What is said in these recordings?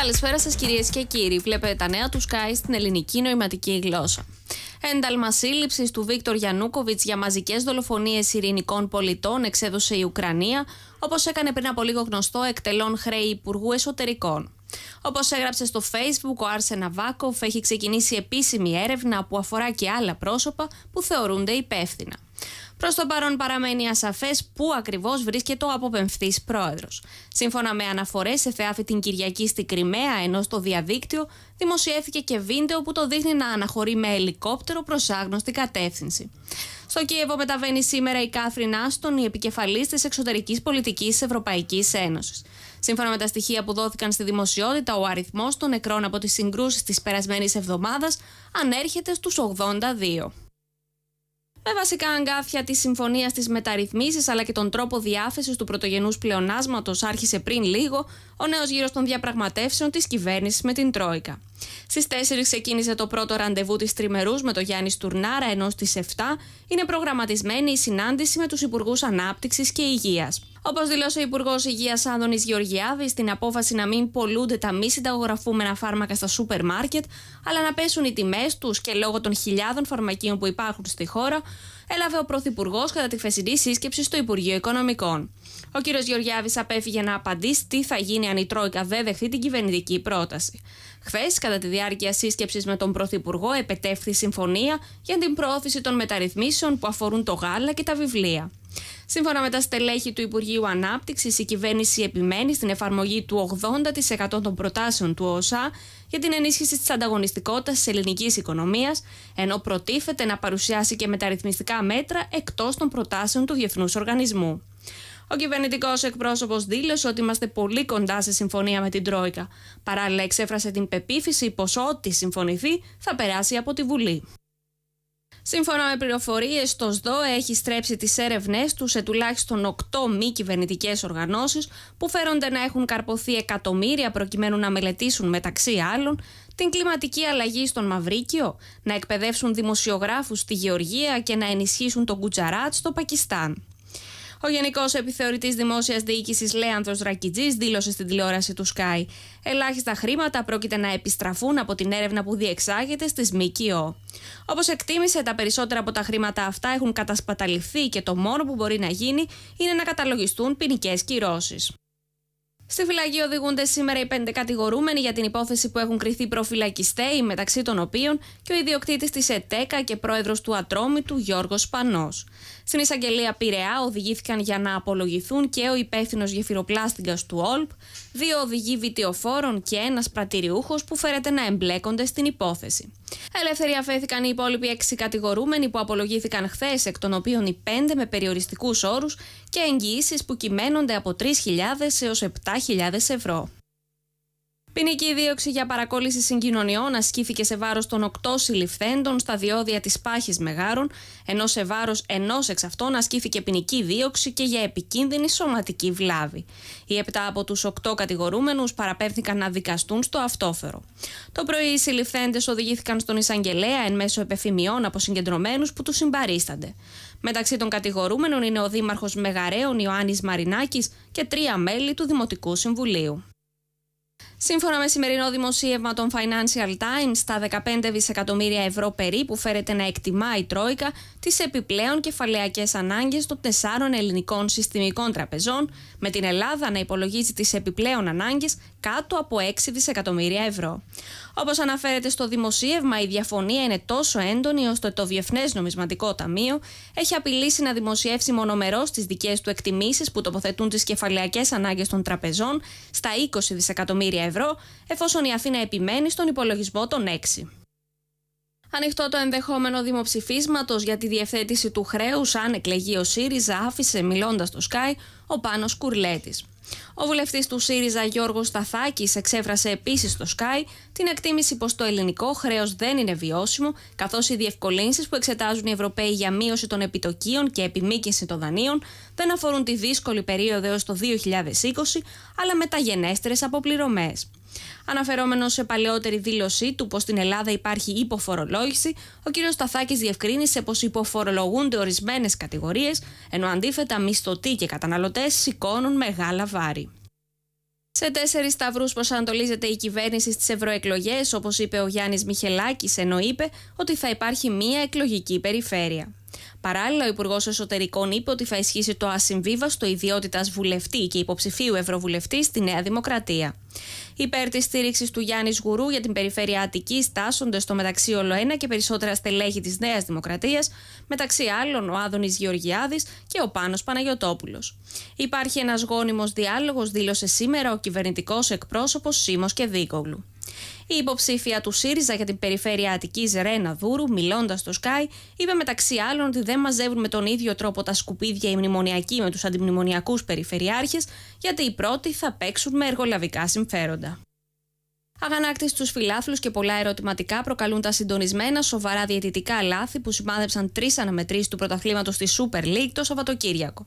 Καλησπέρα σας, κυρίες και κύριοι. Βλέπετε τα νέα του Sky στην ελληνική νοηματική γλώσσα. Ένταλμα σύλληψης του Βίκτορ Γιανούκοβιτ για μαζικές δολοφονίες ειρηνικών πολιτών εξέδωσε η Ουκρανία, όπως έκανε πριν από λίγο γνωστό εκτελών χρέη Υπουργού Εσωτερικών. Όπως έγραψε στο Facebook, ο Άρσε Ναβάκοφ έχει ξεκινήσει επίσημη έρευνα που αφορά και άλλα πρόσωπα που θεωρούνται υπεύθυνα. Προς το παρόν παραμένει ασαφές πού ακριβώς βρίσκεται ο αποπεμφθής πρόεδρος. Σύμφωνα με αναφορές σε θεάφη την Κυριακή στην Κρυμαία, ενώ στο διαδίκτυο δημοσιεύθηκε και βίντεο που το δείχνει να αναχωρεί με ελικόπτερο προς άγνωστη κατεύθυνση. Στο Κίεβο μεταβαίνει σήμερα η Κάθριν Άστον, η επικεφαλής της εξωτερικής πολιτικής της Ευρωπαϊκής Ένωσης. Σύμφωνα με τα στοιχεία που δόθηκαν στη δημοσιότητα, ο αριθμός των νεκρών από τις συγκρούσεις της περασμένης εβδομάδας ανέρχεται στους 82 με βασικά αγκάθια της συμφωνίας στις μεταρρυθμίσει αλλά και τον τρόπο διάθεσης του πρωτογενούς πλεονάσματος άρχισε πριν λίγο ο νέος γύρος των διαπραγματεύσεων της κυβέρνησης με την Τρόικα. Στις 4 ξεκίνησε το πρώτο ραντεβού της τριμερούς με τον Γιάννη Στουρνάρα, ενώ στις 7 είναι προγραμματισμένη η συνάντηση με τους Υπουργούς Ανάπτυξης και Υγείας. Όπως δηλώσε ο Υπουργός Υγείας Άδωνη Γεωργιάδης, την απόφαση να μην πολλούνται τα μη συνταγογραφούμενα φάρμακα στα σούπερ μάρκετ, αλλά να πέσουν οι τιμές τους και λόγω των χιλιάδων φαρμακείων που υπάρχουν στη χώρα, έλαβε ο Πρωθυπουργός κατά τη χθεσινή σύσκεψη στο Υπουργείο Οικονομικών. Ο κ. Γεωργιάδης απέφυγε να απαντήσει τι θα γίνει αν η Τρόικα δεν δεχθεί την κυβερνητική πρόταση. Χθες, κατά τη διάρκεια σύσκεψης με τον Πρωθυπουργό επετεύχθη συμφωνία για την προώθηση των μεταρρυθμίσεων που αφορούν το γάλα και τα βιβλία. Σύμφωνα με τα στελέχη του Υπουργείου Ανάπτυξης, η κυβέρνηση επιμένει στην εφαρμογή του 80% των προτάσεων του ΟΣΑ για την ενίσχυση της ανταγωνιστικότητας της ελληνικής οικονομίας, ενώ προτίθεται να παρουσιάσει και μεταρρυθμιστικά μέτρα εκτός των προτάσεων του Διεθνούς Οργανισμού. Ο κυβερνητικός εκπρόσωπος δήλωσε ότι είμαστε πολύ κοντά σε συμφωνία με την Τρόικα. Παράλληλα, εξέφρασε την πεποίθηση πως ό,τι συμφωνηθεί θα περάσει από τη Βουλή. Σύμφωνα με πληροφορίες, το ΣΔΟ έχει στρέψει τις έρευνές τους σε τουλάχιστον 8 μη κυβερνητικές οργανώσεις που φέρονται να έχουν καρποθεί εκατομμύρια προκειμένου να μελετήσουν μεταξύ άλλων την κλιματική αλλαγή στον Μαυρίκιο, να εκπαιδεύσουν δημοσιογράφους στη Γεωργία και να ενισχύσουν τον Κουτζαράτ στο Πακιστάν. Ο Γενικός Επιθεωρητής Δημόσιας Διοίκησης Λέανδρο Ρακιτζής δήλωσε στην τηλεόραση του Sky. Ελάχιστα χρήματα πρόκειται να επιστραφούν από την έρευνα που διεξάγεται στις ΜΚΟ. Όπως εκτίμησε, τα περισσότερα από τα χρήματα αυτά έχουν κατασπαταληθεί και το μόνο που μπορεί να γίνει είναι να καταλογιστούν ποινικές κυρώσεις. Στη φυλακή οδηγούνται σήμερα οι πέντε κατηγορούμενοι για την υπόθεση που έχουν κριθεί προφυλακιστέοι, μεταξύ των οποίων και ο ιδιοκτήτης της ΕΤΕΚΑ και πρόεδρος του Ατρόμητου Γιώργος Πανός. Στην εισαγγελία Πειραιά οδηγήθηκαν για να απολογηθούν και ο υπεύθυνος γεφυροπλάστηκα του ΟΛΠ, δύο οδηγοί βιτιοφόρων και ένας πρατηριούχος που φέρεται να εμπλέκονται στην υπόθεση. Ελεύθεροι αφέθηκαν οι υπόλοιποι έξι κατηγορούμενοι που απολογήθηκαν χθες, εκ των οποίων οι πέντε με περιοριστικούς όρους και εγγυήσεις που κυμαίνονται από 3.000 έω 7.000 ευρώ. Ποινική δίωξη για παρακόλληση συγκοινωνιών ασκήθηκε σε βάρος των οκτώ συλληφθέντων στα διόδια της πάχης Μεγάρων, ενώ σε βάρος ενός εξ αυτών ασκήθηκε ποινική δίωξη και για επικίνδυνη σωματική βλάβη. Οι επτά από τους οκτώ κατηγορούμενους παραπέμφθηκαν να δικαστούν στο αυτόφερο. Το πρωί οι συλληφθέντες οδηγήθηκαν στον Ισαγγελέα εν μέσω επεφημιών από συγκεντρωμένους που τους συμπαρίστανται. Μεταξύ των κατηγορούμενων είναι ο Δήμαρχος Μεγαρέων Ιωάννης Μαρινάκης και τρία μέλη του Δημοτικού Συμβουλίου. Σύμφωνα με σημερινό δημοσίευμα των Financial Times, τα 15 δισεκατομμύρια ευρώ περίπου φέρεται να εκτιμά η Τρόικα τις επιπλέον κεφαλαιακές ανάγκες των τεσσάρων ελληνικών συστημικών τραπεζών, με την Ελλάδα να υπολογίζει τις επιπλέον ανάγκες κάτω από 6 δισεκατομμύρια ευρώ. Όπως αναφέρεται στο δημοσίευμα, η διαφωνία είναι τόσο έντονη ώστε το διεθνές Νομισματικό Ταμείο έχει απειλήσει να δημοσιεύσει μονομερώς τις δικές του εκτιμήσεις που τοποθετούν τις κεφαλαιακές ανάγκες των τραπεζών στα 20 δισεκατομμύρια ευρώ εφόσον η Αθήνα επιμένει στον υπολογισμό των 6. Ανοιχτό το ενδεχόμενο δημοψηφίσματος για τη διευθέτηση του χρέους, αν εκλεγεί ο ΣΥΡΙΖΑ, άφησε μιλώντας στο Sky ο Πάνος κουρλέτης. Ο βουλευτής του ΣΥΡΙΖΑ Γιώργος Σταθάκης εξέφρασε επίσης στο Sky την εκτίμηση πως το ελληνικό χρέος δεν είναι βιώσιμο, καθώς οι διευκολύνσεις που εξετάζουν οι Ευρωπαίοι για μείωση των επιτοκίων και επιμήκυνση των δανείων δεν αφορούν τη δύσκολη περίοδο έως το 2020, αλλά μεταγενέστερες αποπληρωμές. Αναφερόμενος σε παλαιότερη δήλωσή του πως στην Ελλάδα υπάρχει υποφορολόγηση, ο κ. Σταθάκης διευκρίνησε πως υποφορολογούνται ορισμένες κατηγορίες, ενώ αντίθετα μισθωτοί και καταναλωτές σηκώνουν μεγάλα βάρη. Σε τέσσερις σταυρούς προσανατολίζεται η κυβέρνηση στις ευρωεκλογές, όπως είπε ο Γιάννης Μιχελάκης, ενώ είπε ότι θα υπάρχει μία εκλογική περιφέρεια. Παράλληλα, ο Υπουργός Εσωτερικών είπε ότι θα ισχύσει το ασυμβίβαστο ιδιότητας βουλευτή και υποψηφίου Ευρωβουλευτή στη Νέα Δημοκρατία. Υπέρ της στήριξης του Γιάννης Γουρού για την περιφέρεια Αττική τάσσονται στο μεταξύ όλο ένα και περισσότερα στελέχη της Νέας Δημοκρατίας, μεταξύ άλλων ο Άδωνης Γεωργιάδης και ο Πάνος Παναγιοτόπουλος. Υπάρχει ένας γόνιμος διάλογος, δήλωσε σήμερα ο κυβερνητικός εκπρόσωπος Σίμος και η υποψήφια του ΣΥΡΙΖΑ για την περιφέρεια Αττικής Ρένα Δούρου, μιλώντας στο Sky, είπε μεταξύ άλλων ότι δεν μαζεύουν με τον ίδιο τρόπο τα σκουπίδια οι μνημονιακοί με τους αντιμνημονιακούς περιφερειάρχες, γιατί οι πρώτοι θα παίξουν με εργολαβικά συμφέροντα. Αγανάκτηση στου φιλάθλους και πολλά ερωτηματικά προκαλούν τα συντονισμένα σοβαρά διαιτητικά λάθη που σημάδεψαν τρεις αναμετρήσεις του πρωταθλήματος στη Super League το Σαββατοκύριακο.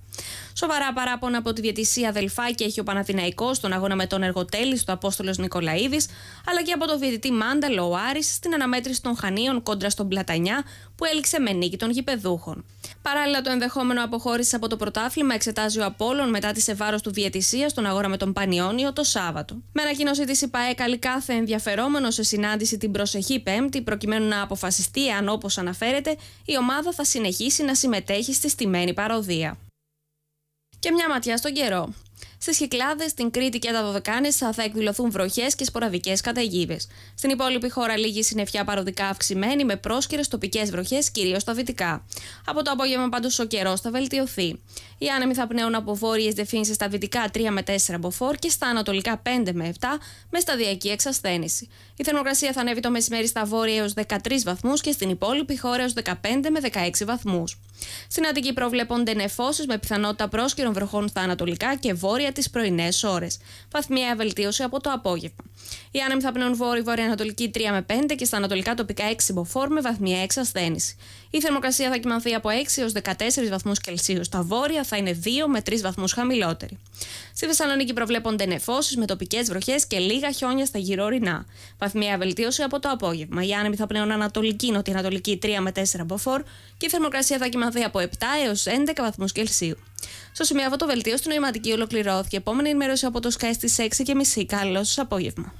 Σοβαρά παράπονα από τη διαιτησία Αδελφάκη έχει ο Παναθηναϊκός στον αγώνα με τον Εργοτέλη του Απόστολος Νικολαίδης, αλλά και από τον διαιτητή Μάνταλο Οάρη στην αναμέτρηση των Χανίων κόντρα στον Πλατανιά που έληξε με νίκη των γηπεδούχων. Παράλληλα, το ενδεχόμενο αποχώρησης από το πρωτάθλημα εξετάζει ο Απόλων μετά τη σε βάρος του διαιτησία στον αγώνα με τον Πανιόνιο το Σάββατο. Με ανακοίνωση της ΙΠΑΕ, καλεί κάθε ενδιαφερόμενο σε συνάντηση την προσεχή Πέμπτη, προκειμένου να αποφασιστεί αν, όπως αναφέρεται, η ομάδα θα συνεχίσει να συμμετέχει στη στημένη παροδία. Και μια ματιά στον καιρό. Στις Κυκλάδες, στην Κρήτη και τα Δωδεκάνησα θα εκδηλωθούν βροχές και σποραδικές καταιγίδες. Στην υπόλοιπη χώρα λίγη συννεφιά παροδικά αυξημένη με πρόσκαιρες τοπικές βροχές, κυρίως στα βυτικά. Από το απόγευμα πάντως ο καιρός θα βελτιωθεί. Οι άνεμοι θα πνέουν από βόρειες δεφύνσει στα βυτικά 3 με 4 μποφόρ και στα ανατολικά 5 με 7 με σταδιακή εξασθένηση. Η θερμοκρασία θα ανέβει το μεσημέρι στα βόρεια έως 13 βαθμούς και στην υπόλοιπη χώρα έως 15 με 16 βαθμούς. Στην Αττική προβλέπονται νεφώσεις με πιθανότητα πρόσκαιρων βροχών στα ανατολικά και βόρεια τις πρωινές ώρες. Βαθμιαία βελτίωση από το απόγευμα. Οι άνεμοι θα πνέουν βόρειο-βορειοανατολική 3 με 5 και στα ανατολικά τοπικά 6 μποφόρ με βαθμιαία εξασθένηση. Η θερμοκρασία θα κοιμανθεί από 6 έω 14 βαθμούς Κελσίου. Στα βόρεια θα είναι 2 με 3 βαθμούς χαμηλότερη. Στη Θεσσαλονίκη προβλέπονται νεφώσεις με τοπικές βροχές και λίγα χιόνια στα γυρορινά. Βαθμιαία βελτίωση από το απόγευμα. Οι άνεμοι θα πνέουν ανατολική νοτιοανατολική 3 με 4 μποφόρ και η θερμοκρασία θα κοιμανθεί από 7 έω 11 βαθμούς Κελσίου. Στο σημείο αυτό το βελτίο στην νοηματική ολοκληρώθηκε. Επόμενη ενημέρωση από το ΣΚΑΕ στι 6.30. Καλό σας απόγευμα.